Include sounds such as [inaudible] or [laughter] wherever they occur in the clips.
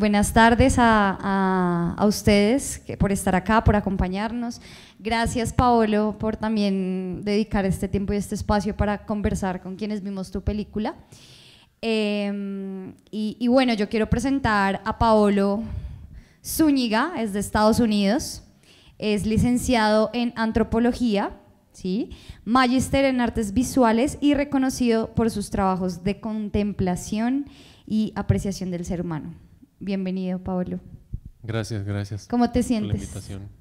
buenas tardes a, ustedes por estar acá, por acompañarnos. Gracias, Paolo, por también dedicar este tiempo y este espacio para conversar con quienes vimos tu película. Em, y, bueno, yo quiero presentar a Paolo Zúñiga, es de Estados Unidos, es licenciado en antropología, ¿sí? magíster en artes visuales y reconocido por sus trabajos de contemplación y apreciación del ser humano. Bienvenido, Pablo. Gracias, gracias. ¿Cómo te sientes?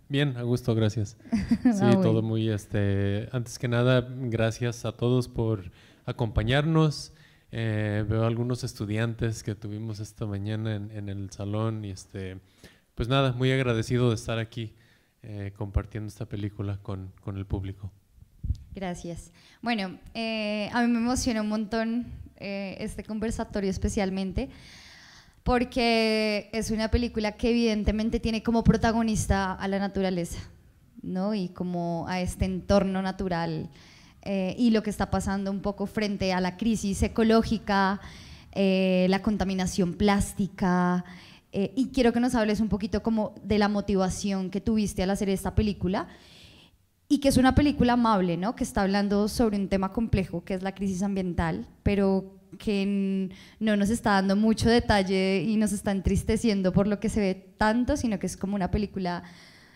Bien, a gusto, gracias. [laughs] Ah, sí, todo muy, este, antes que nada, gracias a todos por acompañarnos. Eh, veo algunos estudiantes que tuvimos esta mañana en, el salón y este, pues nada, muy agradecido de estar aquí eh, compartiendo esta película con, el público. Gracias. Bueno, eh, a mí me emociona un montón este conversatorio especialmente porque es una película que evidentemente tiene como protagonista a la naturaleza, ¿no? Y como a este entorno natural eh, y lo que está pasando un poco frente a la crisis ecológica, eh, la contaminación plástica. Eh, y quiero que nos hables un poquito como de la motivación que tuviste al hacer esta película y que es una película amable, ¿no? Que está hablando sobre un tema complejo que es la crisis ambiental, pero que no nos está dando mucho detalle y nos está entristeciendo por lo que se ve tanto, sino que es como una película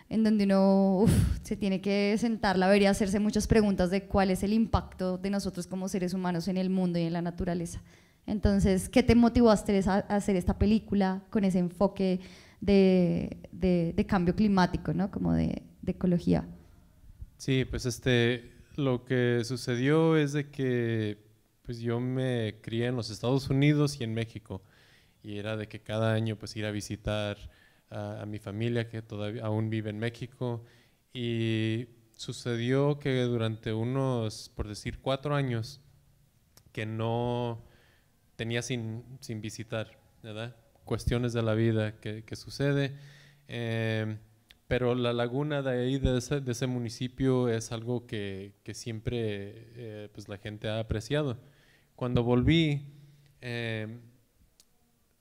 en donde uno se tiene que sentar ver y hacerse muchas preguntas de cuál es el impacto de nosotros como seres humanos en el mundo y en la naturaleza. Entonces, ¿qué te motivó a hacer esta película con ese enfoque de, cambio climático, ¿no? como de, ecología? Sí, pues este, lo que sucedió es de que pues yo me crié en los Estados Unidos y en México. Y era de que cada año pues ir a visitar a, mi familia que todavía aún vive en México. Y sucedió que durante unos, por decir, cuatro años que no tenía sin, sin visitar, Cuestiones de la vida que, sucede. Em, pero la laguna de ahí, de ese, municipio, es algo que, siempre eh, pues la gente ha apreciado. Cuando volví, eh,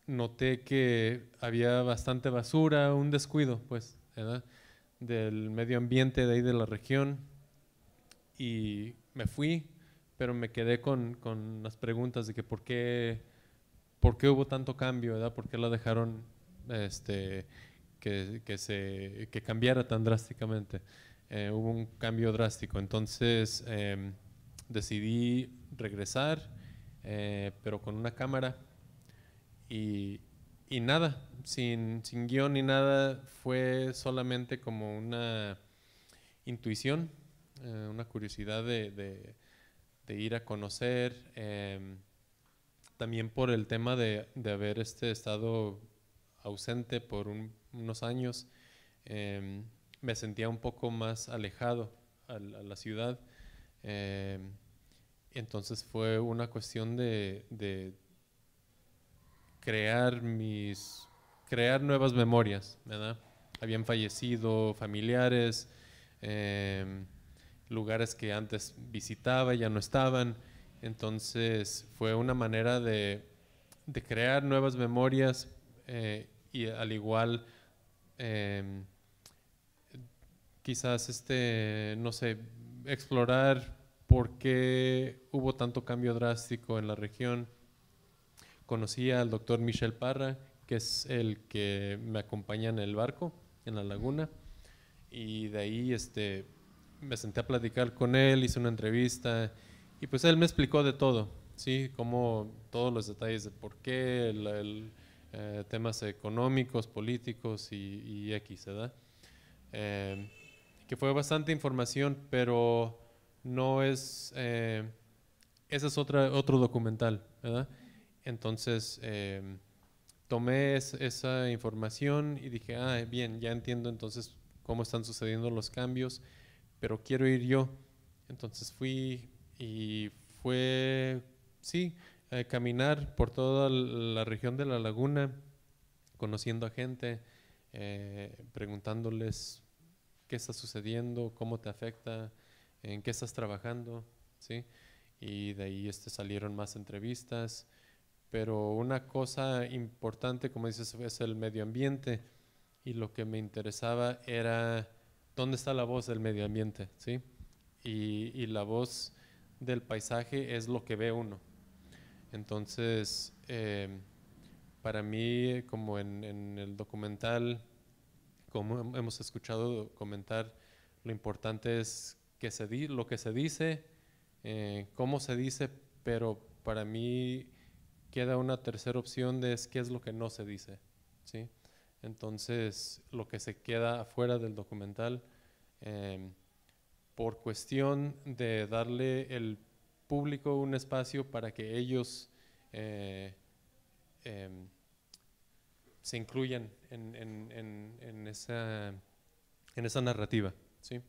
noté que había bastante basura, un descuido, pues, del medio ambiente de ahí de la región. Y me fui, pero me quedé con, las preguntas de que por qué, por qué hubo tanto cambio, ¿verdad? ¿Por qué la dejaron este, que, se, cambiara tan drásticamente? Eh, hubo un cambio drástico. Entonces em, decidí regresar eh, pero con una cámara y, nada, sin, guión ni nada, fue solamente como una intuición, eh, una curiosidad de, ir a conocer, em, también por el tema de, haber este estado ausente por unos años, em, me sentía un poco más alejado a, la ciudad. Em, entonces fue una cuestión de, crear mis crear nuevas memorias, ¿verdad? Habían fallecido familiares, em, lugares que antes visitaba ya no estaban, entonces fue una manera de, crear nuevas memorias eh, y al igual em, quizás este, no sé, explorar por qué hubo tanto cambio drástico en la región. Conocí al doctor Michel Parra, que es el que me acompaña en el barco, en la laguna, y de ahí este, me senté a platicar con él, hice una entrevista, y pues él me explicó de todo, ¿sí? Como todos los detalles de por qué, eh, temas económicos, políticos y, aquí se da, que fue bastante información, pero no es... Eh, ese es otra, otro documental, ¿verdad? Entonces, em, tomé esa información y dije, ah, bien, ya entiendo entonces cómo están sucediendo los cambios, pero quiero ir yo. Entonces fui y fue, sí, eh, caminar por toda la región de la laguna, conociendo a gente, eh, preguntándoles qué está sucediendo, cómo te afecta, en qué estás trabajando, ¿sí? Y de ahí este, salieron más entrevistas. Pero una cosa importante, como dices, es el medio ambiente. Y lo que me interesaba era dónde está la voz del medio ambiente, ¿sí? Y, la voz del paisaje es lo que ve uno. Entonces, eh, para mí, como en, el documental, como hemos escuchado comentar, lo importante es lo que se dice, eh, cómo se dice, pero para mí queda una tercera opción de qué es lo que no se dice, Entonces, lo que se queda afuera del documental, eh, por cuestión de darle el público un espacio para que ellos eh, em, se incluyan en, esa, en esa narrativa, ¿sí?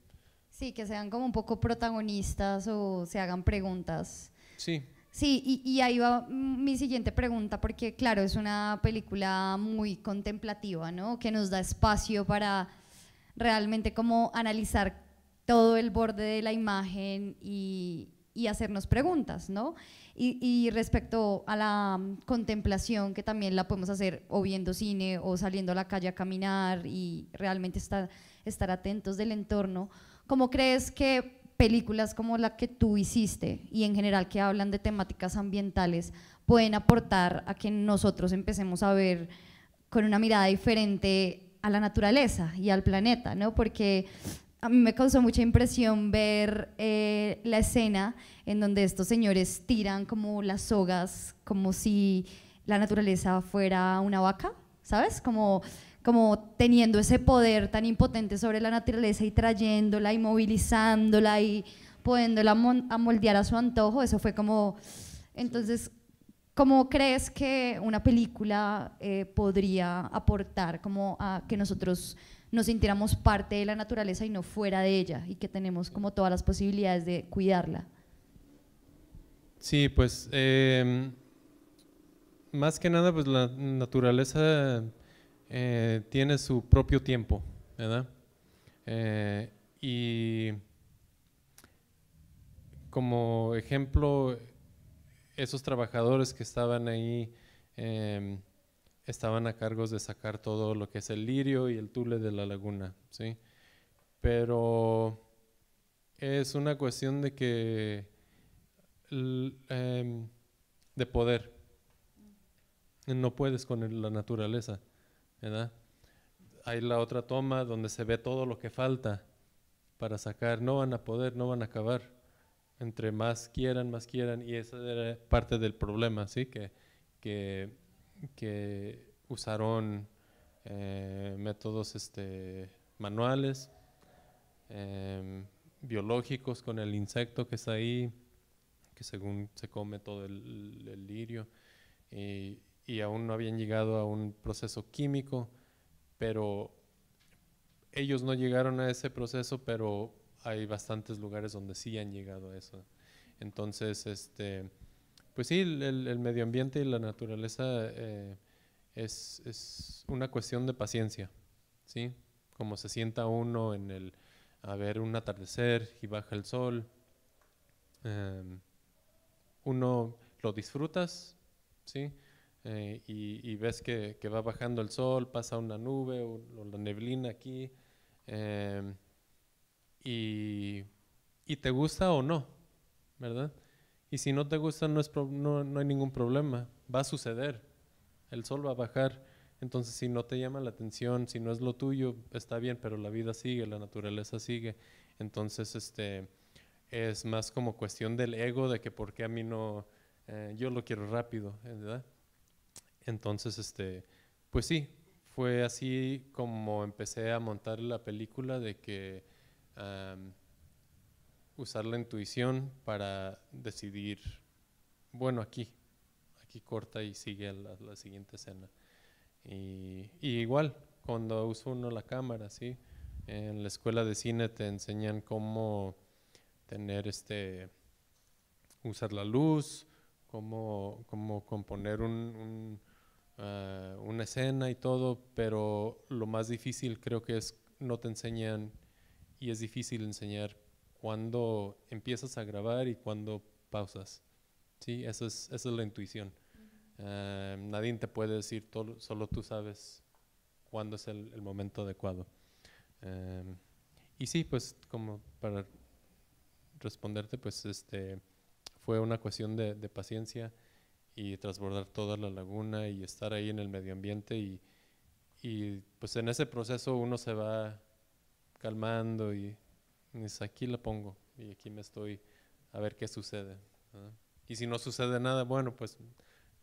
Sí, que sean como un poco protagonistas o se hagan preguntas. Sí. Sí, y, ahí va mi siguiente pregunta, porque claro, es una película muy contemplativa, ¿no? Que nos da espacio para realmente como analizar todo el borde de la imagen y, hacernos preguntas, ¿no? Y, respecto a la contemplación, que también la podemos hacer o viendo cine o saliendo a la calle a caminar y realmente estar atentos del entorno, ¿Cómo crees que películas como la que tú hiciste y en general que hablan de temáticas ambientales pueden aportar a que nosotros empecemos a ver con una mirada diferente a la naturaleza y al planeta, ¿no? Porque a mí me causó mucha impresión ver eh, la escena en donde estos señores tiran como las sogas, como si la naturaleza fuera una vaca, ¿sabes? Como como teniendo ese poder tan impotente sobre la naturaleza y trayéndola y movilizándola y pudiéndola a moldear a su antojo, eso fue como... Entonces, ¿cómo crees que una película eh, podría aportar como a que nosotros nos sintiéramos parte de la naturaleza y no fuera de ella y que tenemos como todas las posibilidades de cuidarla? Sí, pues em, más que nada, pues la naturaleza eh, tiene su propio tiempo, ¿verdad? Eh, y como ejemplo, esos trabajadores que estaban ahí em, estaban a cargo de sacar todo lo que es el lirio y el tule de la laguna, ¿sí? Pero es una cuestión de que em, de poder. No puedes con la naturaleza. Hay la otra toma donde se ve todo lo que falta para sacar. No van a poder, no van a acabar. Entre más quieran, más quieran. Y esa era parte del problema, ¿sí? Que, que, usaron eh, métodos este, manuales, em, biológicos con el insecto que está ahí, que según se come todo el, el lirio. Y, y aún no habían llegado a un proceso químico, pero ellos no llegaron a ese proceso, pero hay bastantes lugares donde sí han llegado a eso. Entonces, este, pues sí, el, medio ambiente y la naturaleza eh, es, una cuestión de paciencia, ¿sí? Como se sienta uno en el, a ver un atardecer y baja el sol, em, uno lo disfrutas, ¿sí? Eh, y, ves que, va bajando el sol, pasa una nube o, la neblina aquí em, y, te gusta o no, ¿verdad? Y si no te gusta no, es no, hay ningún problema, va a suceder, el sol va a bajar. Entonces, si no te llama la atención, si no es lo tuyo, está bien, pero la vida sigue, la naturaleza sigue. Entonces, este, es más como cuestión del ego de que por qué a mí no, eh, yo lo quiero rápido, ¿verdad? Entonces, este, pues sí, fue así como empecé a montar la película de que usar la intuición para decidir, bueno, aquí, aquí corta y sigue la, siguiente escena. Y, igual, cuando uso uno la cámara, ¿sí? En la escuela de cine te enseñan cómo tener este, usar la luz, cómo, cómo componer un eh, una escena y todo, pero lo más difícil creo que es no te enseñan y es difícil enseñar cuando empiezas a grabar y cuando pausas. Sí, esa es, es la intuición. Eh, nadie te puede decir, todo, solo tú sabes cuándo es el, momento adecuado. Eh, y sí, pues como para responderte, pues este, fue una cuestión de paciencia y transbordar toda la laguna y estar ahí en el medio ambiente y, y pues en ese proceso uno se va calmando y, es aquí la pongo y aquí me estoy a ver qué sucede. Y si no sucede nada, bueno, pues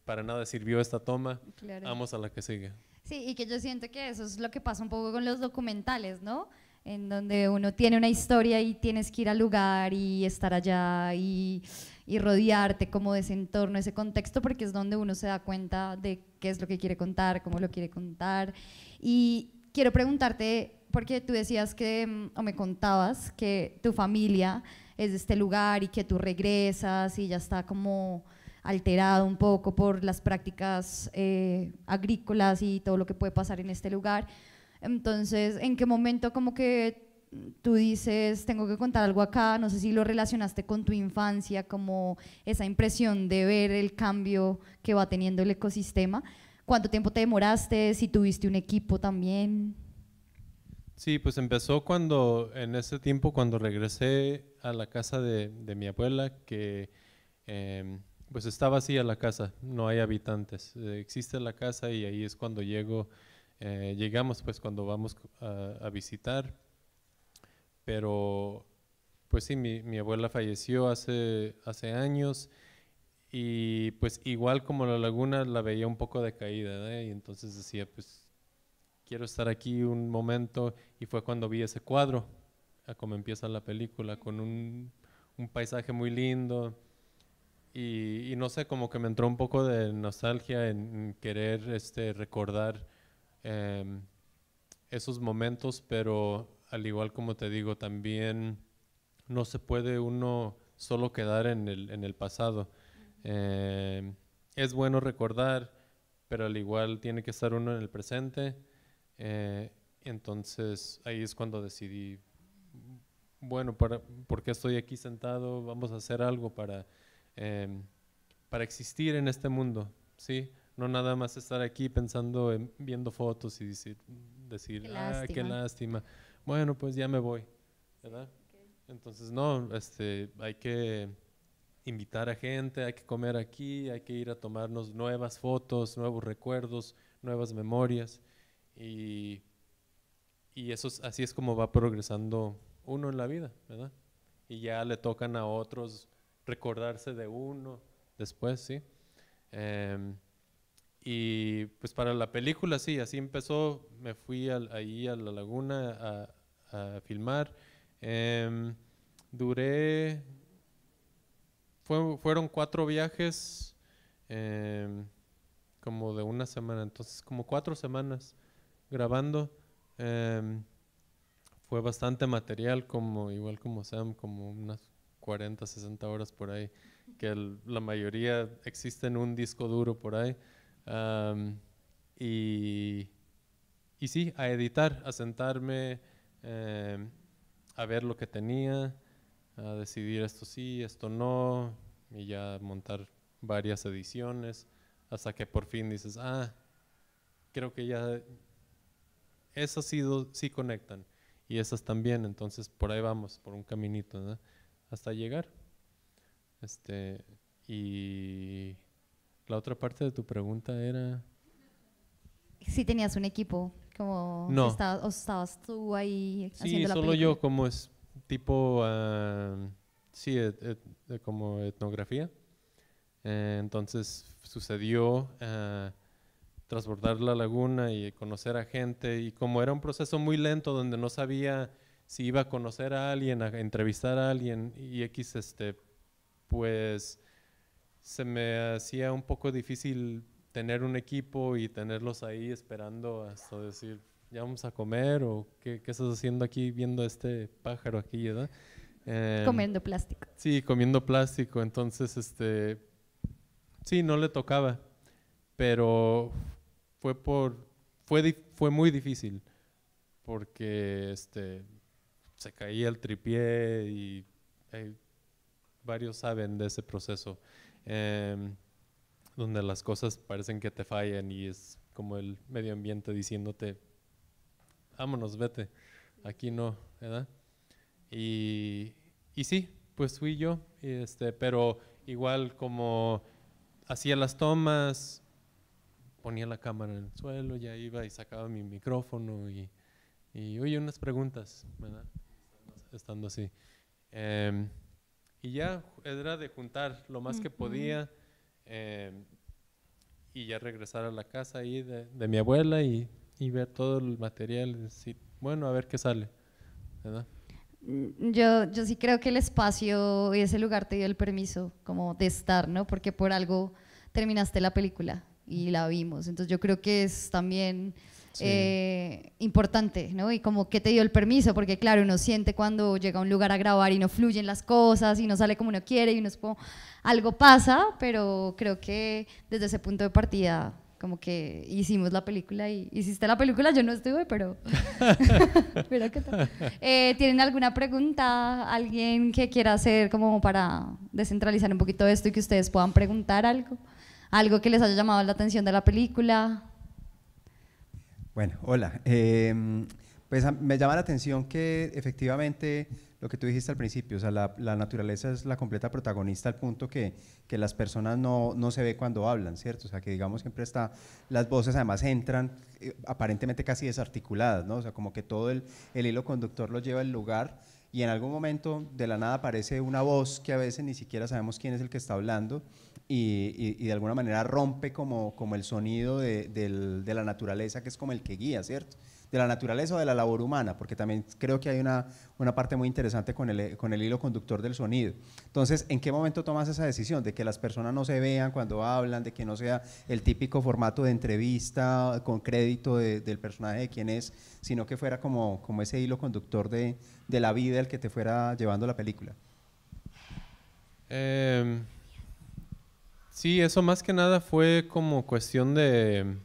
para nada sirvió esta toma, vamos a la que sigue. Sí, y que yo siento que eso es lo que pasa un poco con los documentales, ¿no? En donde uno tiene una historia y tienes que ir al lugar y estar allá y y rodearte como de ese entorno, ese contexto, porque es donde uno se da cuenta de qué es lo que quiere contar, cómo lo quiere contar. Y quiero preguntarte, porque tú decías que, mm, o me contabas, que tu familia es de este lugar y que tú regresas y ya está como alterado un poco por las prácticas eh, agrícolas y todo lo que puede pasar en este lugar. Entonces, ¿en qué momento como que tú dices, tengo que contar algo acá, no sé si lo relacionaste con tu infancia, como esa impresión de ver el cambio que va teniendo el ecosistema. ¿Cuánto tiempo te demoraste? Si tuviste un equipo también. Sí, pues empezó cuando, en ese tiempo, cuando regresé a la casa de, mi abuela, que eh, pues así a la casa, no hay habitantes. Eh, existe la casa y ahí es cuando llego, eh, llegamos pues cuando vamos a visitar pero pues sí, mi, abuela falleció hace, hace años y pues igual como la laguna la veía un poco decaída caída ¿eh? y entonces decía pues quiero estar aquí un momento y fue cuando vi ese cuadro, a como empieza la película, con un, paisaje muy lindo y, no sé, como que me entró un poco de nostalgia en, querer este, recordar em, esos momentos, pero al igual como te digo, también no se puede uno solo quedar en el, en el pasado. Eh, es bueno recordar, pero al igual tiene que estar uno en el presente. Eh, entonces ahí es cuando decidí, bueno, para, ¿por qué estoy aquí sentado? Vamos a hacer algo para, em, para existir en este mundo, ¿sí? No nada más estar aquí pensando, viendo fotos y decir, ah, qué lástima bueno, pues ya me voy, ¿verdad? Entonces, no, este, hay que invitar a gente, hay que comer aquí, hay que ir a tomarnos nuevas fotos, nuevos recuerdos, nuevas memorias. Y, y eso así es como va progresando uno en la vida, ¿verdad? Y ya le tocan a otros recordarse de uno después, ¿sí? Em, y pues para la película, sí, así empezó. Me fui ahí a la laguna a, filmar. Em, duré. fueron cuatro viajes, em, como de una semana, entonces, como cuatro semanas grabando. Em, fue bastante material, como igual como Sam, como unas 40, 60 horas por ahí, que la mayoría existe en un disco duro por ahí y, y, sí, a editar, a sentarme, em, a ver lo que tenía, a decidir esto sí, esto no, y ya montar varias ediciones, hasta que por fin dices, ah, creo que ya esas sí, sí conectan y esas también, entonces por ahí vamos, por un caminito, hasta llegar. Este, y la otra parte de tu pregunta era... Si tenías un equipo, como... No. Estabas, o estabas tú ahí sí, haciendo la solo yo, como es tipo... Ah, sí, como etnografía. Eh, entonces sucedió uh, transbordar la laguna y conocer a gente. Y como era un proceso muy lento donde no sabía si iba a conocer a alguien, a entrevistar a alguien y X, este, pues se me hacía un poco difícil tener un equipo y tenerlos ahí esperando hasta decir, ya vamos a comer o qué, qué estás haciendo aquí viendo este pájaro aquí, ¿verdad? Em, comiendo plástico. Sí, comiendo plástico. Entonces, este, sí, no le tocaba, pero fue por, fue, fue muy difícil porque, este, se caía el tripié y eh, varios saben de ese proceso eh, donde las cosas parecen que te fallan y es como el medio ambiente diciéndote, vámonos, vete, aquí no, ¿verdad? Y, y sí, pues fui yo, este, pero igual como hacía las tomas, ponía la cámara en el suelo, ya iba y sacaba mi micrófono y, y oye, unas preguntas, ¿verdad? Estando así. Em, y ya era de juntar lo más que podía eh, y ya regresar a la casa ahí de, de mi abuela y, y, ver todo el material. Y bueno, a ver qué sale. ¿verdad? Mm, yo, yo sí creo que el espacio y ese lugar te dio el permiso como de estar, ¿no? Porque por algo terminaste la película y la vimos. Entonces yo creo que es también eh, importante, ¿no? Y como que te dio el permiso, porque claro, uno siente cuando llega a un lugar a grabar y no fluyen las cosas y no sale como uno quiere y uno es como, algo pasa, pero creo que desde ese punto de partida como que hicimos la película y hiciste la película, yo no estuve, pero... [laughs] Eh, ¿Tienen alguna pregunta? ¿Alguien que quiera hacer como para descentralizar un poquito esto y que ustedes puedan preguntar algo? ¿Algo que les haya llamado la atención de la película? Bueno, hola. Em, pues ah, me llama la atención que efectivamente lo que tú dijiste al principio, o sea, la, naturaleza es la completa protagonista al punto que, las personas no, se ve cuando hablan, ¿cierto? O sea, que digamos siempre está, las voces además entran eh, aparentemente casi desarticuladas, ¿no? O sea, como que todo el, el hilo conductor lo lleva al lugar y en algún momento de la nada aparece una voz que a veces ni siquiera sabemos quién es el que está hablando y, de alguna manera rompe como, como el sonido de, de, la naturaleza, que es como el que guía, ¿cierto? De la naturaleza o de la labor humana, porque también creo que hay una, una parte muy interesante con el, con el hilo conductor del sonido. Entonces, ¿en qué momento tomas esa decisión? De que las personas no se vean cuando hablan, de que no sea el típico formato de entrevista con crédito del personaje de quién es, sino que fuera como, como ese hilo conductor de, de la vida el que te fuera llevando la película. Eh... Sí, eso más que nada fue como cuestión de...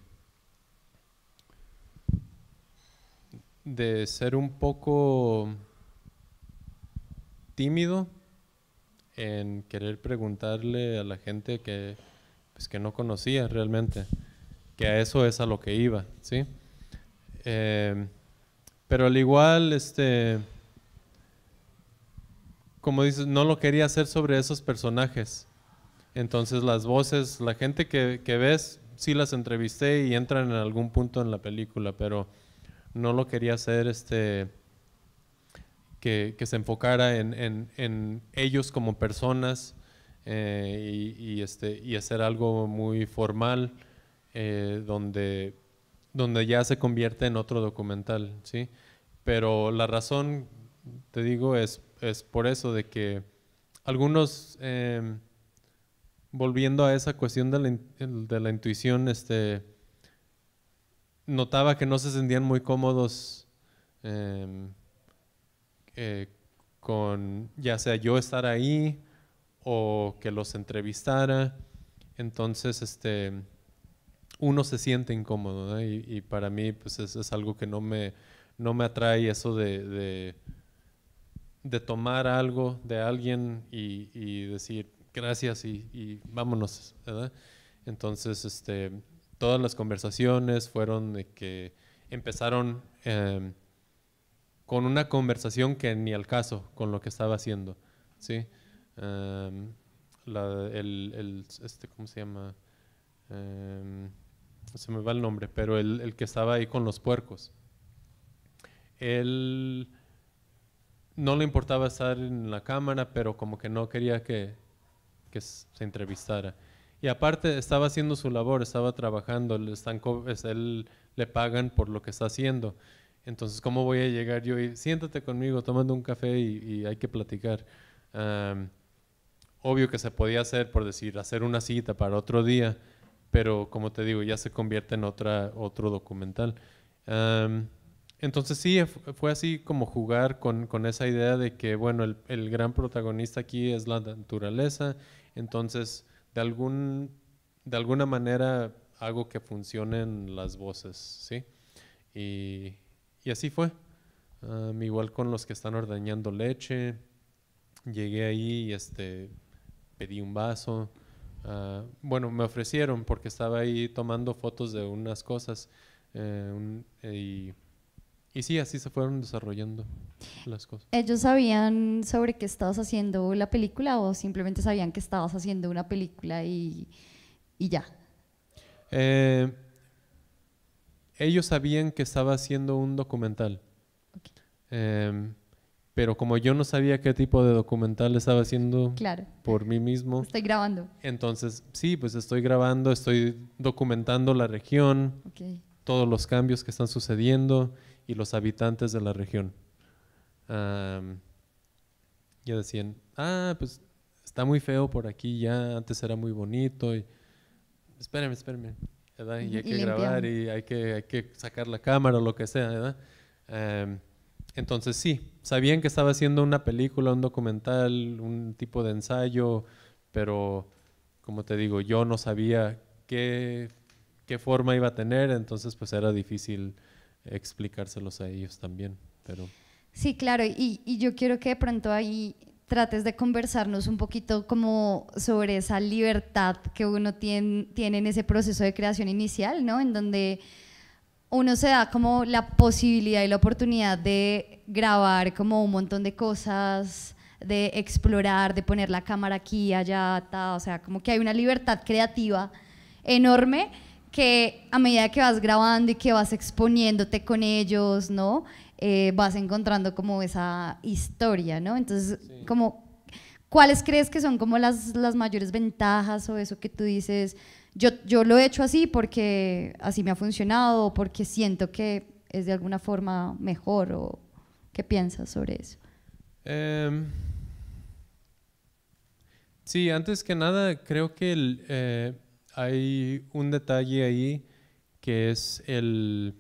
de ser un poco tímido en querer preguntarle a la gente que, pues, que no conocía realmente, que a eso es a lo que iba, ¿sí? Eh, pero al igual, este, como dices, no lo quería hacer sobre esos personajes, entonces las voces, la gente que, ves, sí las entrevisté y entran en algún punto en la película, pero no lo quería hacer este que, que se enfocara en, en, ellos como personas eh, y, este, y hacer algo muy formal eh, donde, donde ya se convierte en otro documental, ¿sí? Pero la razón, te digo, es, es por eso de que algunos... Em, volviendo a esa cuestión de la, intuición, este, notaba que no se sentían muy cómodos em, eh, con ya sea yo estar ahí o que los entrevistara. Entonces, este, uno se siente incómodo y, para mí pues es, algo que no me, no me atrae eso de, de, tomar algo de alguien y, y decir, gracias y, vámonos, Entonces, este, todas las conversaciones fueron de que empezaron em, con una conversación que ni al caso con lo que estaba haciendo, ¿sí? Em, el, este, ¿cómo se llama? Em, se me va el nombre, pero el, que estaba ahí con los puercos. Él no le importaba estar en la cámara, pero como que no quería que, que se entrevistara. Y aparte estaba haciendo su labor, estaba trabajando, le, están él, le pagan por lo que está haciendo. Entonces, ¿cómo voy a llegar yo? Y siéntate conmigo, tomando un café y, hay que platicar. obvio que se podía hacer, por decir, hacer una cita para otro día, pero como te digo, ya se convierte en otra, otro documental. entonces sí, fue así como jugar con, con esa idea de que, bueno, el, el, gran protagonista aquí es la naturaleza entonces, de, algún, de alguna manera hago que funcionen las voces, ¿sí? Y, así fue. igual con los que están ordeñando leche, llegué ahí y este, pedí un vaso. Ah, bueno, me ofrecieron porque estaba ahí tomando fotos de unas cosas eh, y y sí, así se fueron desarrollando las cosas. ¿Ellos sabían sobre qué estabas haciendo la película o simplemente sabían que estabas haciendo una película y, y ya? Eh, ellos sabían que estaba haciendo un documental. Em, pero como yo no sabía qué tipo de documental estaba haciendo por mí mismo. Estoy grabando. Entonces, sí, pues estoy grabando, estoy documentando la región, todos los cambios que están sucediendo y los habitantes de la región. ya decían, ah, pues está muy feo por aquí, ya antes era muy bonito, y espérenme, espérenme, Y hay que grabar y hay que, hay que sacar la cámara o lo que sea, ¿verdad? entonces sí, sabían que estaba haciendo una película, un documental, un tipo de ensayo, pero como te digo, yo no sabía qué, qué forma iba a tener, entonces pues era difícil explicárselos a ellos también, pero... Sí, claro, y, y yo quiero que de pronto ahí trates de conversarnos un poquito como sobre esa libertad que uno tiene, tiene, en ese proceso de creación inicial, ¿no? En donde uno se da como la posibilidad y la oportunidad de grabar como un montón de cosas, de explorar, de poner la cámara aquí, allá, o sea, como que hay una libertad creativa enorme que a medida que vas grabando y que vas exponiéndote con ellos, ¿no? Eh, vas encontrando como esa historia, ¿no? Entonces, como, ¿cuáles crees que son como las, mayores ventajas o eso que tú dices? Yo, yo lo he hecho así porque así me ha funcionado o porque siento que es de alguna forma mejor o qué piensas sobre eso. Em, sí, antes que nada, creo que el, eh, hay un detalle ahí que es el,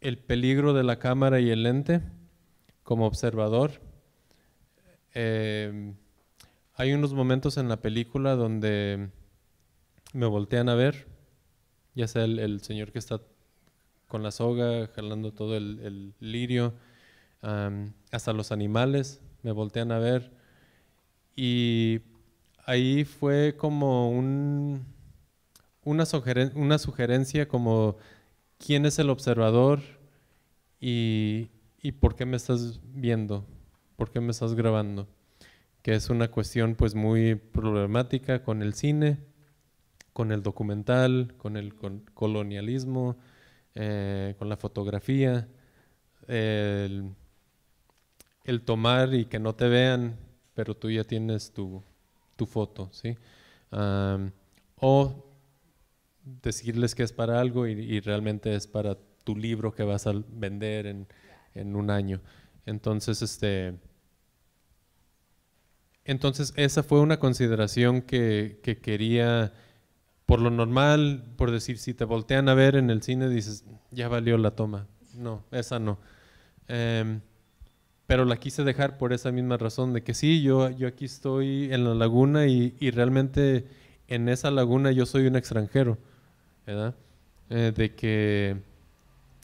el peligro de la cámara y el lente como observador. Em, hay unos momentos en la película donde me voltean a ver, ya sea el, el señor que está con la soga, jalando todo el, el lirio, hasta los animales me voltean a ver. Y ahí fue como un, una, una sugerencia como quién es el observador y, por qué me estás viendo, por qué me estás grabando, que es una cuestión pues muy problemática con el cine, con el documental, con el colonialismo, eh, con la fotografía, el tomar y que no te vean, pero tú ya tienes tu tu foto, ¿sí? o decirles que es para algo y, realmente es para tu libro que vas a vender en, un año. Entonces, este... Entonces, esa fue una consideración que, quería, por lo normal, por decir, si te voltean a ver en el cine, dices, ya valió la toma. No, esa no. Em, pero la quise dejar por esa misma razón, de que sí, yo, yo aquí estoy en la laguna y, y realmente en esa laguna yo soy un extranjero, ¿verdad? Eh, de que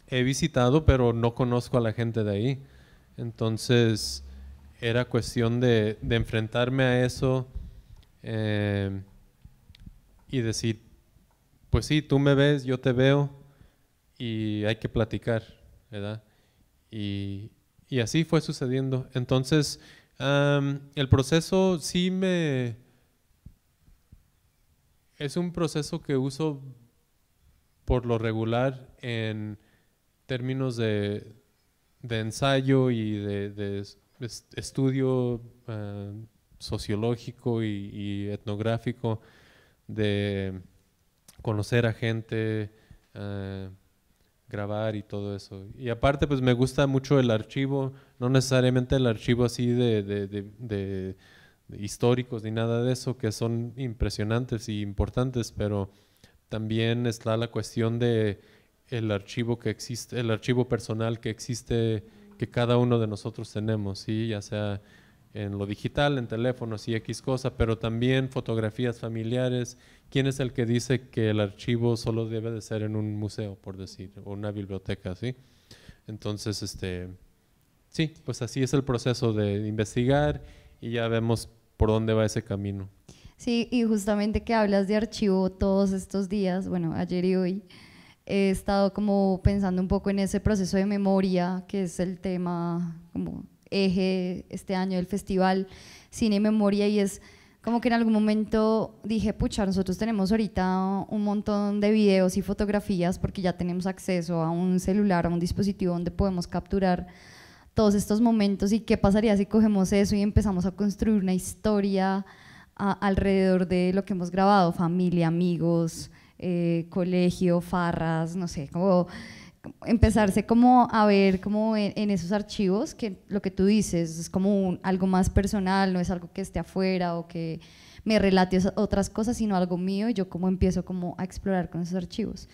he visitado, pero no conozco a la gente de ahí. Entonces era cuestión de, de enfrentarme a eso eh, y decir, pues sí, tú me ves, yo te veo y hay que platicar, ¿verdad? Y, y así fue sucediendo. Entonces, el proceso sí me... Es un proceso que uso por lo regular en términos de, ensayo y de, estudio sociológico y, etnográfico, de conocer a gente, grabar y todo eso. Y aparte, pues me gusta mucho el archivo, no necesariamente el archivo así de, de, de, históricos ni nada de eso, que son impresionantes y importantes, pero también está la cuestión de el archivo que existe, el archivo personal que existe, que cada uno de nosotros tenemos, ¿sí? ya sea en lo digital, en teléfonos y X cosa, pero también fotografías familiares ¿Quién es el que dice que el archivo solo debe de ser en un museo, por decir, o una biblioteca, sí? Entonces, este, sí, pues así es el proceso de investigar y ya vemos por dónde va ese camino. Sí, y justamente que hablas de archivo todos estos días, bueno, ayer y hoy, he estado como pensando un poco en ese proceso de memoria, que es el tema como eje este año del festival Cine y Memoria, y es como que en algún momento dije, pucha, nosotros tenemos ahorita un montón de videos y fotografías porque ya tenemos acceso a un celular, a un dispositivo donde podemos capturar todos estos momentos y qué pasaría si cogemos eso y empezamos a construir una historia alrededor de lo que hemos grabado, familia, amigos, eh, colegio, farras, no sé, como empezarse como a ver como en, esos archivos que lo que tú dices es como algo más personal, no es algo que esté afuera o que me relate otras cosas, sino algo mío y yo como empiezo como a explorar con esos archivos.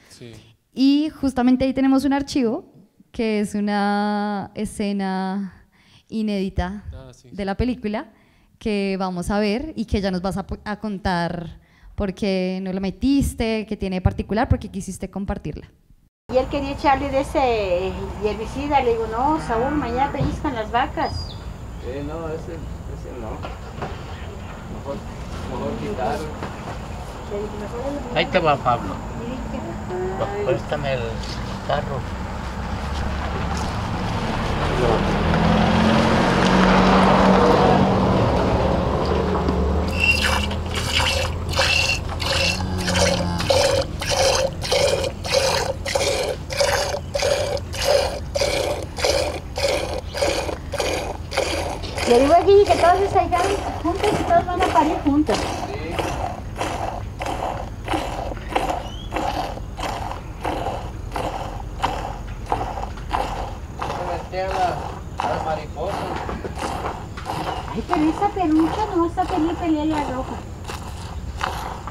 Y justamente ahí tenemos un archivo que es una escena inédita ah, de la película que vamos a ver y que ya nos vas a, contar por qué no la metiste, qué tiene particular, por qué quisiste compartirla. Y él quería echarle de ese eh, herbicida, le digo, no, Saúl, mañana pellizcan las vacas. Eh, no, ese, ese no. Mejor, mejor Ahí te va Pablo. Préstame el carro. Pero igual, que todos se salgan juntos y todos van a parir juntos. juntas. Ay, pero esa pelucha no está pelea pelea la roja.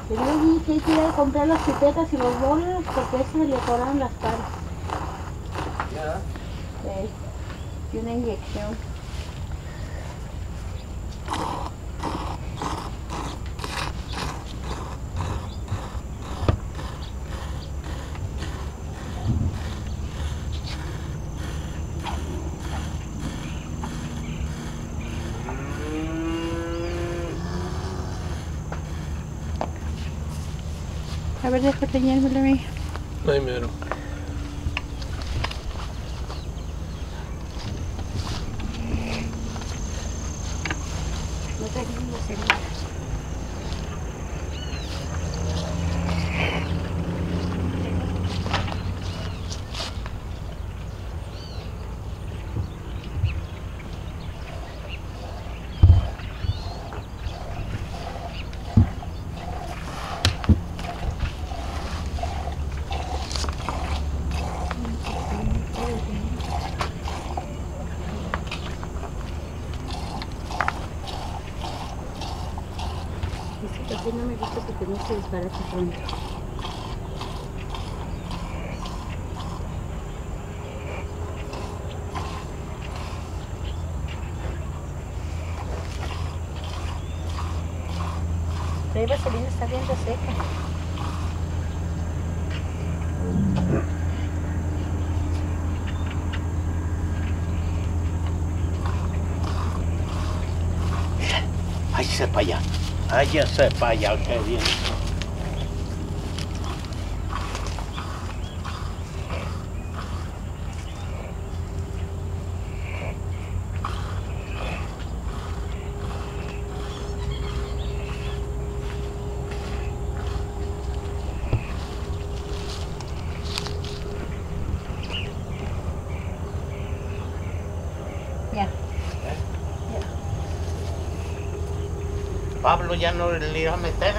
Pero yo que hay que ir a comprar las chupetas y los bolos porque eso le cobraron las caras. Ya. Sí. Eh, una inyección. Cadê a Nem mesmo. se para allá. se para allá, ya no le iba a meter.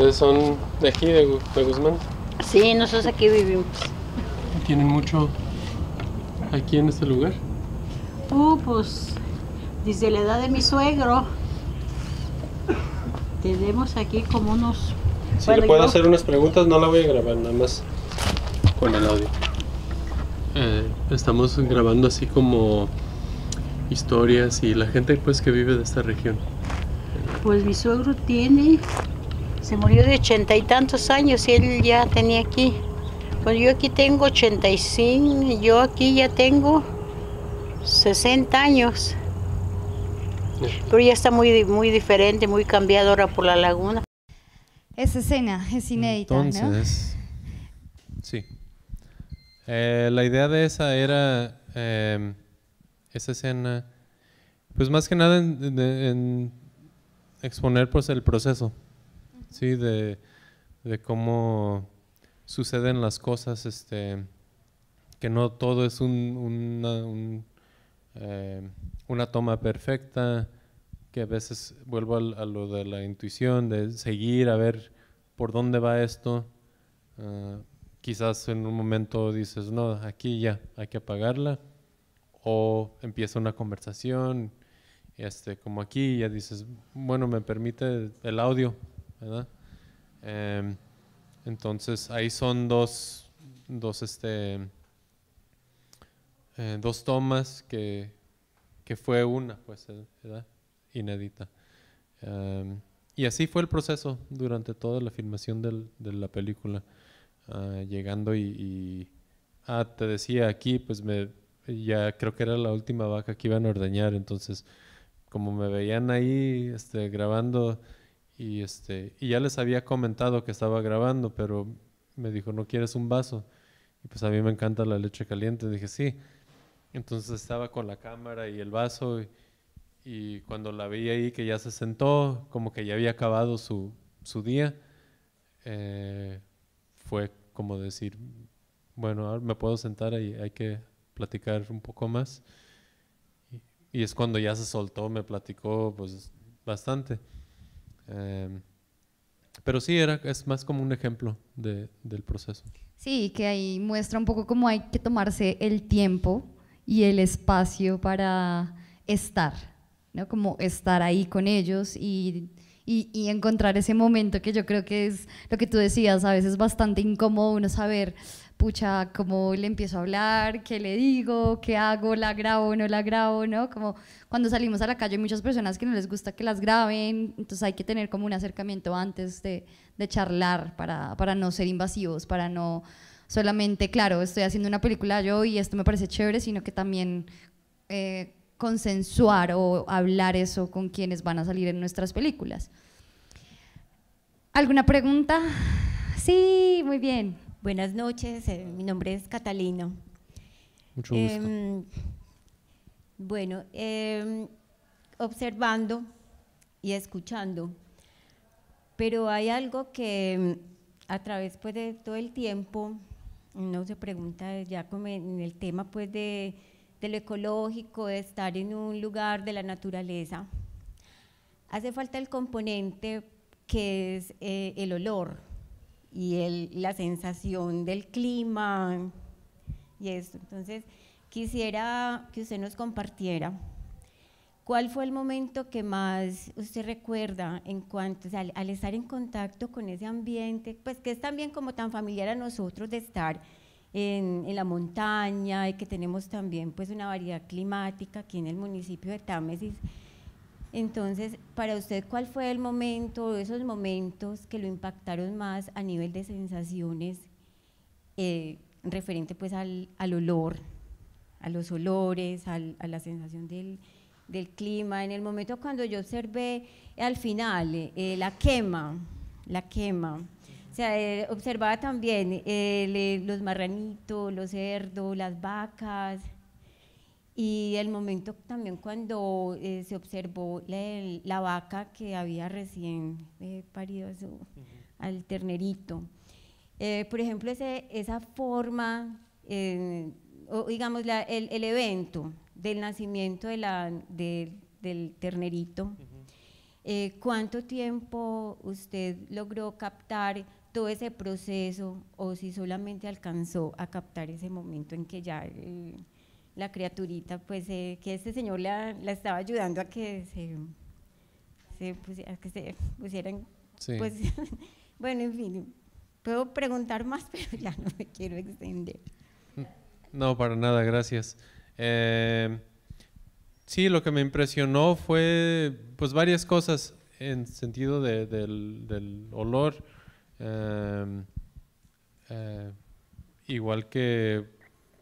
¿Ustedes son de aquí, de, Guzmán? Sí, nosotros aquí vivimos. ¿Tienen mucho aquí en este lugar? Uh, pues desde la edad de mi suegro tenemos aquí como unos... Si le puedo hacer unas preguntas, no la voy a grabar, nada más con el audio. Eh, estamos grabando así como historias y la gente pues que vive de esta región. Pues mi suegro tiene se murió de ochenta y tantos años y él ya tenía aquí. Pues yo aquí tengo ochenta y 85, yo aquí ya tengo sesenta años. Pero ya está muy, muy diferente, muy cambiado ahora por la laguna. Esa escena es inédita, ¿no? Sí. Eh, la idea de esa era em, esa escena, pues más que nada en exponer pues el proceso ¿sí? De, cómo suceden las cosas, este, que no todo es eh, una, toma perfecta, que a veces vuelvo a, lo de la intuición, de seguir a ver por dónde va esto. Ah, quizás en un momento dices, no, aquí ya, hay que apagarla. O empieza una conversación, este, como aquí, ya dices, bueno, me permite el audio, Em, entonces, ahí son dos, dos, este, eh, dos tomas que, que, fue una, pues, eh, Inédita. Em, y así fue el proceso durante toda la filmación de la película, ah, llegando y, y, ah, te decía aquí, pues me, ya creo que era la última vaca que iban a ordeñar, entonces como me veían ahí este, grabando, y, este, y ya les había comentado que estaba grabando, pero me dijo, ¿no quieres un vaso? Y pues a mí me encanta la leche caliente. Dije, sí. Entonces estaba con la cámara y el vaso. Y, cuando la vi ahí que ya se sentó, como que ya había acabado su, su día, eh, fue como decir, bueno, ahora me puedo sentar y hay que platicar un poco más. Y, y es cuando ya se soltó, me platicó pues bastante. Em, pero sí, era, es más como un ejemplo del proceso. Sí, que ahí muestra un poco cómo hay que tomarse el tiempo y el espacio para estar, ¿no? Como estar ahí con ellos y, y, y encontrar ese momento que yo creo que es lo que tú decías, a veces bastante incómodo uno saber, pucha, ¿cómo le empiezo a hablar? ¿Qué le digo? ¿Qué hago? ¿La grabo? ¿No la grabo? o ¿No? Como cuando salimos a la calle hay muchas personas que no les gusta que las graben, entonces hay que tener como un acercamiento antes de, charlar para, no ser invasivos, para no solamente, claro, estoy haciendo una película yo y esto me parece chévere, sino que también eh, consensuar o hablar eso con quienes van a salir en nuestras películas. ¿Alguna pregunta? Sí, muy bien. Buenas noches, eh, mi nombre es Catalina. Mucho gusto. Em, bueno, em, observando y escuchando, pero hay algo que em, a través pues, de todo el tiempo uno se pregunta ya como en el tema pues de, lo ecológico, de estar en un lugar de la naturaleza, hace falta el componente que es eh, el olor y el, la sensación del clima y esto. Entonces, quisiera que usted nos compartiera cuál fue el momento que más usted recuerda en cuanto al, estar en contacto con ese ambiente, pues que es también como tan familiar a nosotros de estar en, en la montaña y que tenemos también pues una variedad climática aquí en el municipio de Támesis entonces, para usted, ¿cuál fue el momento, esos momentos que lo impactaron más a nivel de sensaciones eh, referente pues al, olor, a los olores, a la sensación del, clima? En el momento cuando yo observé eh, al final eh, la quema, la quema, o sea, observaba también los marranitos, los cerdos, las vacas, y el momento también cuando eh, se observó la, vaca que había recién eh, parido su, al ternerito. Eh, por ejemplo, ese, esa forma, o digamos, el, el, evento del nacimiento de la, del ternerito, ¿cuánto tiempo usted logró captar todo ese proceso o si solamente alcanzó a captar ese momento en que ya la criaturita, pues eh, que este señor la, estaba ayudando a que se, pusieran, pues, [laughs] bueno, en fin, puedo preguntar más, [laughs] pero ya no me quiero extender. No, para nada, gracias. Eh, sí, lo que me impresionó fue, pues, varias cosas en sentido del, olor, eh, igual que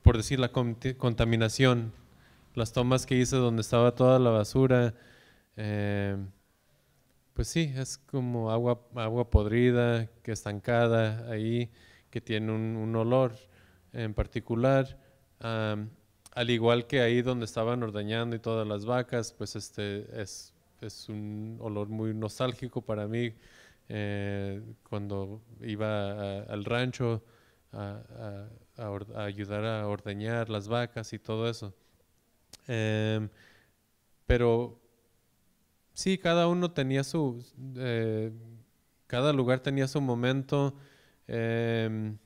por decir, la contaminación, las tomas que hice donde estaba toda la basura, eh, pues sí, es como agua, agua podrida, que estancada ahí, que tiene un, olor en particular. al igual que ahí donde estaban ordeñando y todas las vacas, pues este es, un olor muy nostálgico para mí eh, cuando iba al rancho a, ayudar a ordeñar las vacas y todo eso. Em, pero sí, cada uno tenía su, eh, cada lugar tenía su momento. Em,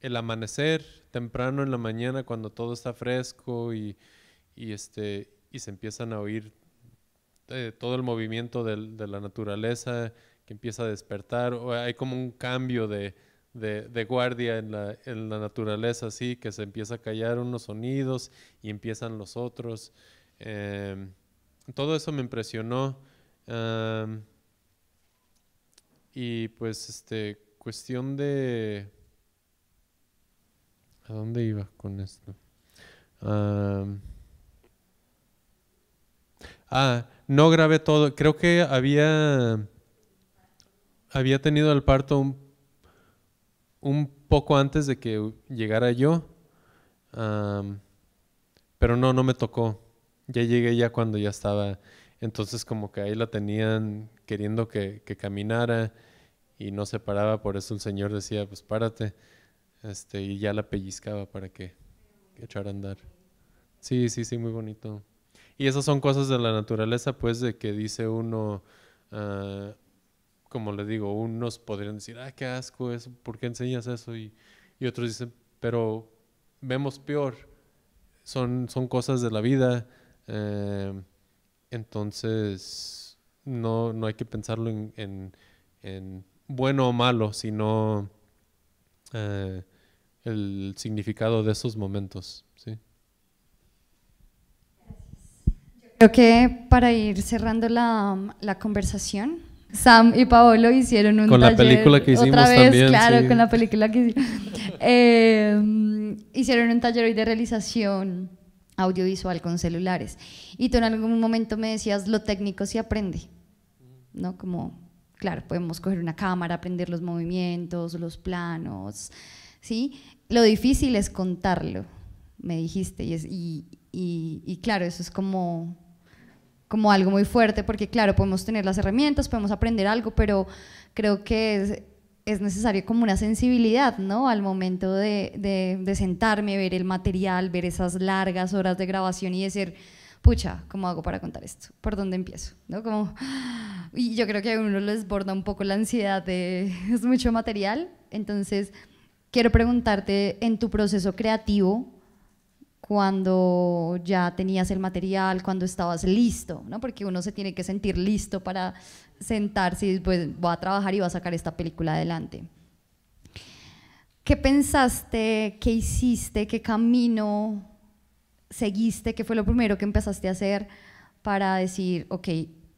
el amanecer temprano en la mañana cuando todo está fresco y, este, y se empiezan a oír eh, todo el movimiento de, de la naturaleza que empieza a despertar, hay como un cambio de, de, guardia en la, en la, naturaleza, así que se empieza a callar unos sonidos y empiezan los otros. Em, todo eso me impresionó. y pues, este, cuestión de... ¿A dónde iba con esto? ah, no grabé todo. Creo que había, había tenido el parto un un poco antes de que llegara yo. pero no, no me tocó. Ya llegué ya cuando ya estaba. Entonces como que ahí la tenían queriendo que, caminara y no se paraba. Por eso el Señor decía, pues párate. Este, y ya la pellizcaba para que, echara a andar. Sí, sí, sí, muy bonito. Y esas son cosas de la naturaleza, pues, de que dice uno, ah, como le digo, unos podrían decir, ah, qué asco eso, ¿por qué enseñas eso? Y, otros dicen, pero vemos peor, son, son cosas de la vida, eh, entonces no, hay que pensarlo en, bueno o malo, sino eh, el significado de esos momentos. ¿sí? Creo que para ir cerrando la, la conversación, Sam y Paolo hicieron un taller. Con la película que hicimos otra vez, claro, con la película que hicimos. Eh, hicieron un taller hoy de realización audiovisual con celulares. Y tú en algún momento me decías, lo técnico se aprende, ¿no? Como, claro, podemos coger una cámara, aprender los movimientos, los planos, ¿sí? Lo difícil es contarlo, me dijiste. y, y, y claro, eso es como como algo muy fuerte, porque claro, podemos tener las herramientas, podemos aprender algo, pero creo que es, es necesario como una sensibilidad, ¿no? Al momento de, sentarme, ver el material, ver esas largas horas de grabación y decir, pucha, ¿cómo hago para contar esto? ¿Por dónde empiezo? ¿No? Como, [gasps] y yo creo que a uno les desborda un poco la ansiedad de, [laughs] es mucho material, entonces quiero preguntarte en tu proceso creativo, cuando ya tenías el material, cuando estabas listo, ¿no? Porque uno se tiene que sentir listo para sentarse y después pues, va a trabajar y va a sacar esta película adelante. ¿Qué pensaste? ¿Qué hiciste? ¿Qué camino seguiste? ¿Qué fue lo primero que empezaste a hacer para decir, ok,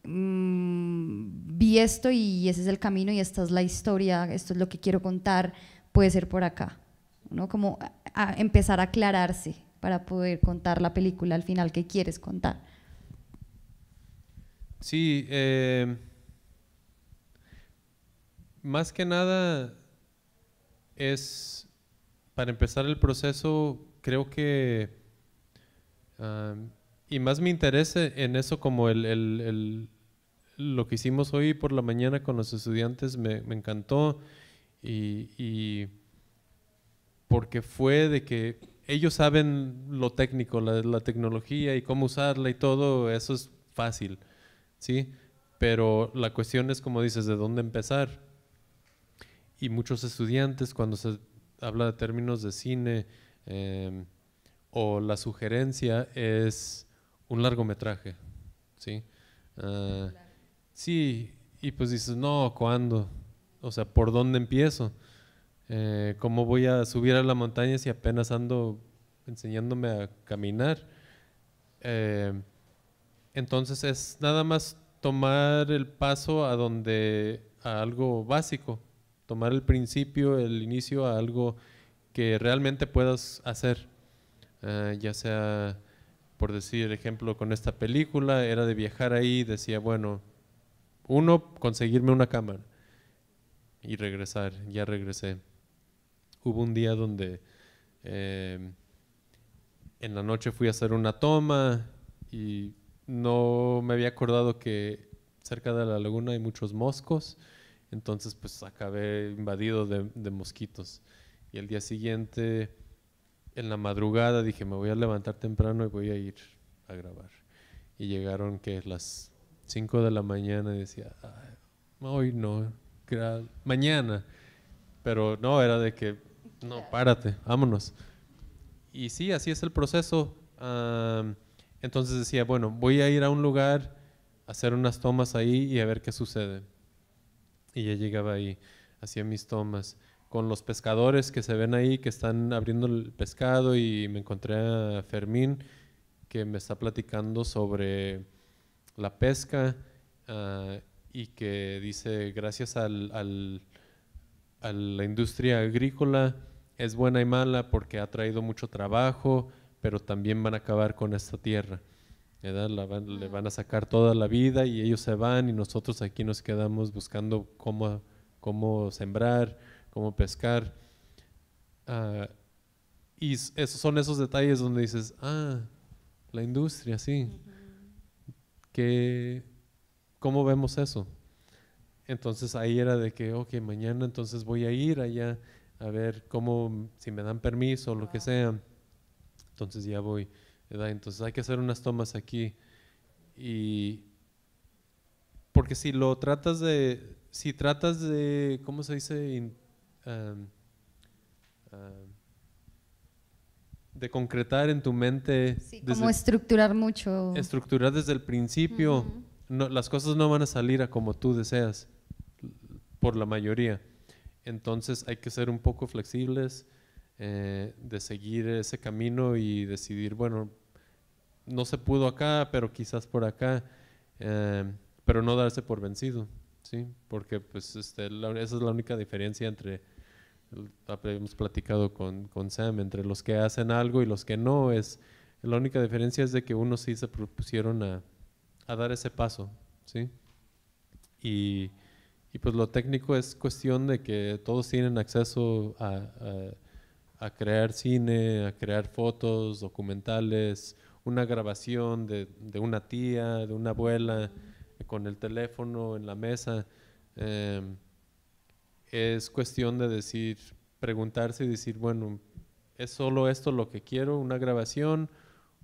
mm, vi esto y ese es el camino y esta es la historia, esto es lo que quiero contar, puede ser por acá? ¿no? Como empezar a aclararse para poder contar la película al final que quieres contar. Sí, eh, más que nada es, para empezar el proceso, creo que, ah, y más me interesa en eso como lo que hicimos hoy por la mañana con los estudiantes me, encantó y, porque fue de que ellos saben lo técnico, la, tecnología y cómo usarla y todo, eso es fácil, ¿sí? Pero la cuestión es, como dices, de dónde empezar. Y muchos estudiantes, cuando se habla de términos de cine em, o la sugerencia, es un largometraje, ¿sí? Ah, sí, y pues dices, no, ¿cuándo? O sea, ¿por dónde empiezo? Eh, ¿Cómo voy a subir a la montaña si apenas ando enseñándome a caminar? Eh, entonces es nada más tomar el paso a donde a algo básico, tomar el principio, el inicio a algo que realmente puedas hacer, eh, ya sea por decir ejemplo con esta película era de viajar ahí, decía bueno uno conseguirme una cámara y regresar, ya regresé hubo un día donde eh, en la noche fui a hacer una toma y no me había acordado que cerca de la laguna hay muchos moscos, entonces pues acabé invadido de, mosquitos. Y el día siguiente, en la madrugada, dije, me voy a levantar temprano y voy a ir a grabar. Y llegaron que las 5 de la mañana y decía, hoy no, mañana. Pero no, era de que no, párate, vámonos. Y sí, así es el proceso. entonces decía, bueno, voy a ir a un lugar, hacer unas tomas ahí y a ver qué sucede. Y ya llegaba ahí, hacía mis tomas con los pescadores que se ven ahí, que están abriendo el pescado y me encontré a Fermín que me está platicando sobre la pesca ah, y que dice, gracias al a la industria agrícola es buena y mala porque ha traído mucho trabajo, pero también van a acabar con esta tierra. le van a sacar toda la vida y ellos se van y nosotros aquí nos quedamos buscando cómo, cómo sembrar, cómo pescar. Ah, y esos son esos detalles donde dices, ah, la industria, sí. ¿Qué, ¿Cómo vemos eso? Entonces ahí era de que, ok, mañana entonces voy a ir allá a ver cómo, si me dan permiso o lo que sea. Entonces ya voy. Entonces hay que hacer unas tomas aquí. Y porque si lo tratas de, si tratas de, ¿cómo se dice? de concretar en tu mente. Sí, como estructurar mucho. Estructurar desde el principio. no, las cosas no van a salir a como tú deseas por la mayoría. Entonces hay que ser un poco flexibles eh, de seguir ese camino y decidir, bueno, no se pudo acá, pero quizás por acá, eh, pero no darse por vencido, ¿sí? Porque pues este, esa es la única diferencia entre, hemos platicado con, con Sam, entre los que hacen algo y los que no, es la única diferencia es de que unos sí se propusieron a, a dar ese paso, ¿sí? Y y pues lo técnico es cuestión de que todos tienen acceso a, crear cine, a crear fotos, documentales, una grabación de, una tía, de una abuela, con el teléfono en la mesa. Em, es cuestión de decir, preguntarse y decir, bueno, ¿es solo esto lo que quiero? ¿Una grabación?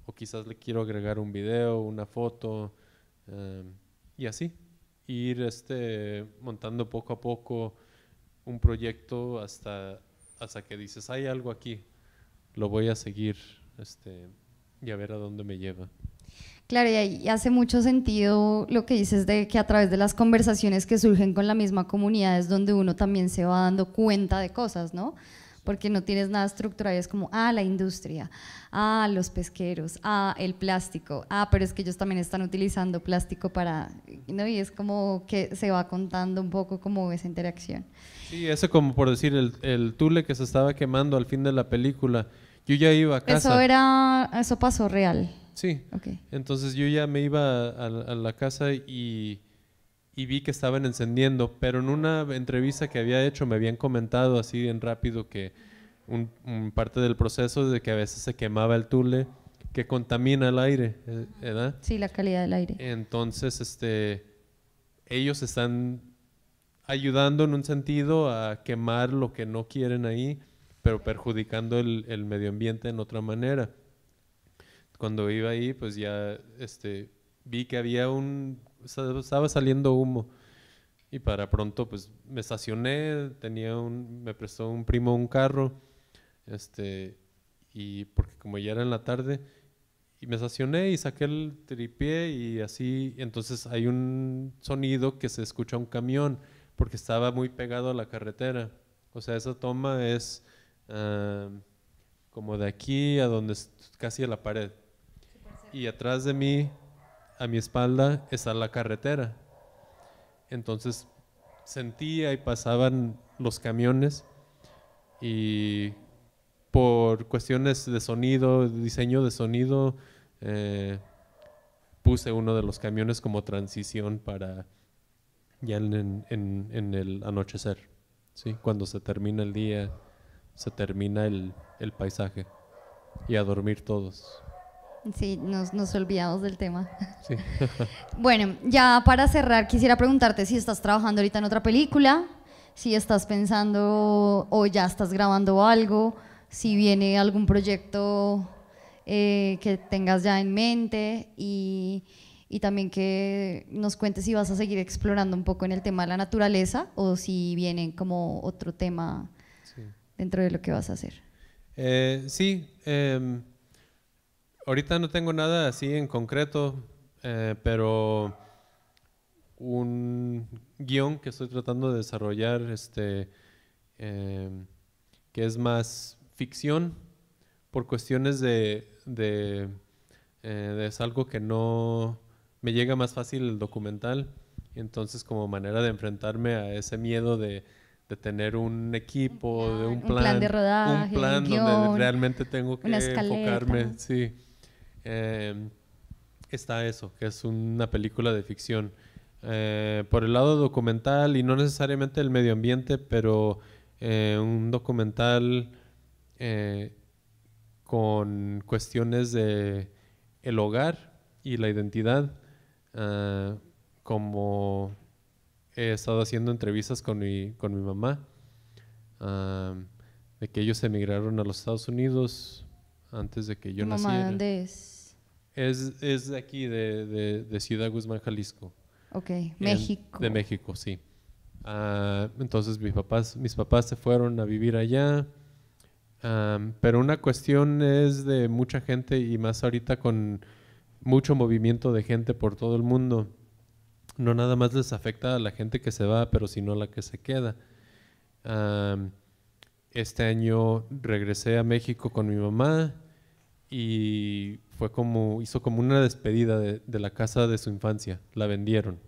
¿O quizás le quiero agregar un video, una foto? Em, y así ir este, montando poco a poco un proyecto hasta, hasta que dices, hay algo aquí, lo voy a seguir este, y a ver a dónde me lleva. Claro, y hace mucho sentido lo que dices de que a través de las conversaciones que surgen con la misma comunidad es donde uno también se va dando cuenta de cosas, ¿no? porque no tienes nada estructural, es como, ah, la industria, ah, los pesqueros, ah, el plástico, ah, pero es que ellos también están utilizando plástico para, ¿no? Y es como que se va contando un poco como esa interacción. Sí, eso como por decir, el, el tule que se estaba quemando al fin de la película, yo ya iba a casa. Eso era, eso pasó real. Sí. Entonces yo ya me iba a la casa y y vi que estaban encendiendo, pero en una entrevista que había hecho me habían comentado así bien rápido que un, parte del proceso de que a veces se quemaba el tule que contamina el aire, eh, ¿verdad? Sí, la calidad del aire. Entonces, este, ellos están ayudando en un sentido a quemar lo que no quieren ahí, pero perjudicando el, medio ambiente en otra manera. Cuando iba ahí, pues ya, este, vi que había un estaba saliendo humo. Y para pronto, pues me estacioné, tenía un, me prestó un primo un carro, este, y porque como ya era en la tarde, y me estacioné y saqué el tripié y así, entonces hay un sonido que se escucha un camión, porque estaba muy pegado a la carretera. O sea, esa toma es ah, como de aquí a donde, casi a la pared. Y atrás de mí a mi espalda está la carretera. Entonces sentía y pasaban los camiones y por cuestiones de sonido, diseño de sonido, eh, puse uno de los camiones como transición para ya en, el anochecer, ¿sí? cuando se termina el día, se termina el, el paisaje y a dormir todos. Sí, nos, olvidamos del tema. [laughs] Sí. [laughs] bueno, ya para cerrar, quisiera preguntarte si estás trabajando ahorita en otra película, si estás pensando o ya estás grabando algo, si viene algún proyecto eh, que tengas ya en mente y, también que nos cuentes si vas a seguir explorando un poco en el tema de la naturaleza o si viene como otro tema dentro de lo que vas a hacer. Eh, sí. Em, ahorita no tengo nada así en concreto, eh, pero un guión que estoy tratando de desarrollar, este, eh, que es más ficción, por cuestiones eh, de, es algo que no me llega más fácil el documental, entonces como manera de enfrentarme a ese miedo de, tener un equipo, de un plan, un plan de un plan donde realmente tengo que enfocarme, sí eh, está eso, que es una película de ficción. Eh, por el lado documental, y no necesariamente el medio ambiente, pero eh, un documental eh, con cuestiones de el hogar y la identidad, ah, como he estado haciendo entrevistas con mi, con mi mamá, ah, de que ellos emigraron a los Estados Unidos antes de que yo mamá naciera. Es, de aquí, de, Ciudad Guzmán, Jalisco. Ok, México. De México, sí. Ah, entonces mis papás, mis papás se fueron a vivir allá. pero una cuestión es de mucha gente y más ahorita con mucho movimiento de gente por todo el mundo. No nada más les afecta a la gente que se va, pero sino a la que se queda. este año regresé a México con mi mamá y fue como, hizo como una despedida de, la casa de su infancia, la vendieron,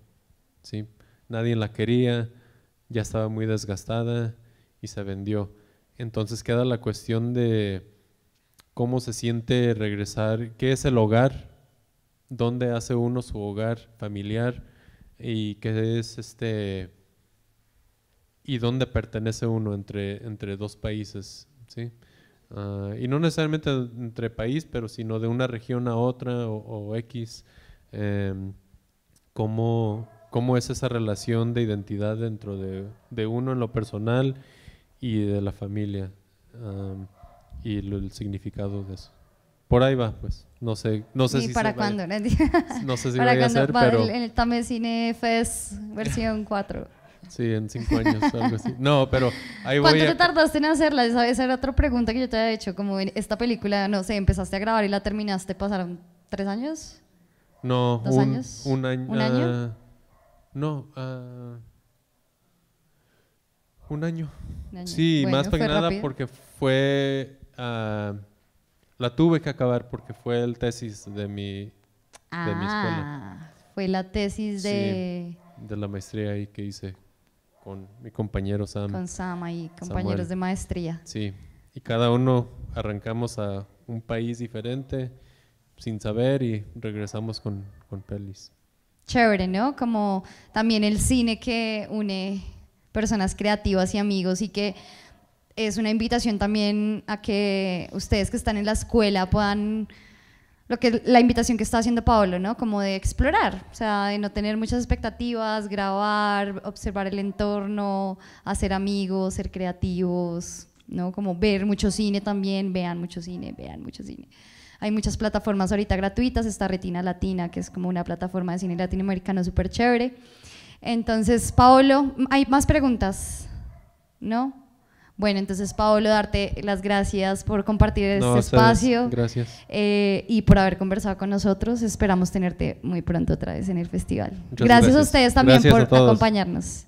¿sí? Nadie la quería, ya estaba muy desgastada y se vendió. Entonces queda la cuestión de cómo se siente regresar, qué es el hogar, dónde hace uno su hogar familiar y qué es este y dónde pertenece uno entre, entre dos países, ¿sí? Ah, y no necesariamente entre país, pero sino de una región a otra o, X, em, ¿cómo, cómo, es esa relación de identidad dentro de, uno en lo personal y de la familia y el significado de eso. Por ahí va, pues. No sé, no sé si para cuándo? [laughs] no sé si para a el, Tame versión 4. Sí, en cinco años, algo así. No, pero ahí ¿Cuánto te tardaste en hacerla? Esa era otra pregunta que yo te había hecho. Como esta película, no sé, empezaste a grabar y la terminaste, ¿pasaron tres años? No, ¿Dos un, años? Un ah, ah, año. ¿Un año? no, un, año. Sí, más que nada porque fue. Ah, la tuve que acabar porque fue el tesis de mi, de mi escuela. Fue la tesis de. de la maestría ahí que hice con mi compañero Sam. Con Sam y compañeros de maestría. Sí, y cada uno arrancamos a un país diferente sin saber y regresamos con, con pelis. Chévere, ¿no? Como también el cine que une personas creativas y amigos y que es una invitación también a que ustedes que están en la escuela puedan lo que la invitación que está haciendo Pablo, ¿no? Como de explorar, o sea, de no tener muchas expectativas, grabar, observar el entorno, hacer amigos, ser creativos, ¿no? Como ver mucho cine también, vean mucho cine, vean mucho cine. Hay muchas plataformas ahorita gratuitas, está Retina Latina, que es como una plataforma de cine latinoamericano súper chévere. Entonces, Paolo, hay más preguntas, ¿no? Bueno, entonces Paolo, darte las gracias por compartir este espacio. Eh, y por haber conversado con nosotros. Esperamos tenerte muy pronto otra vez en el festival. gracias, a ustedes también por acompañarnos.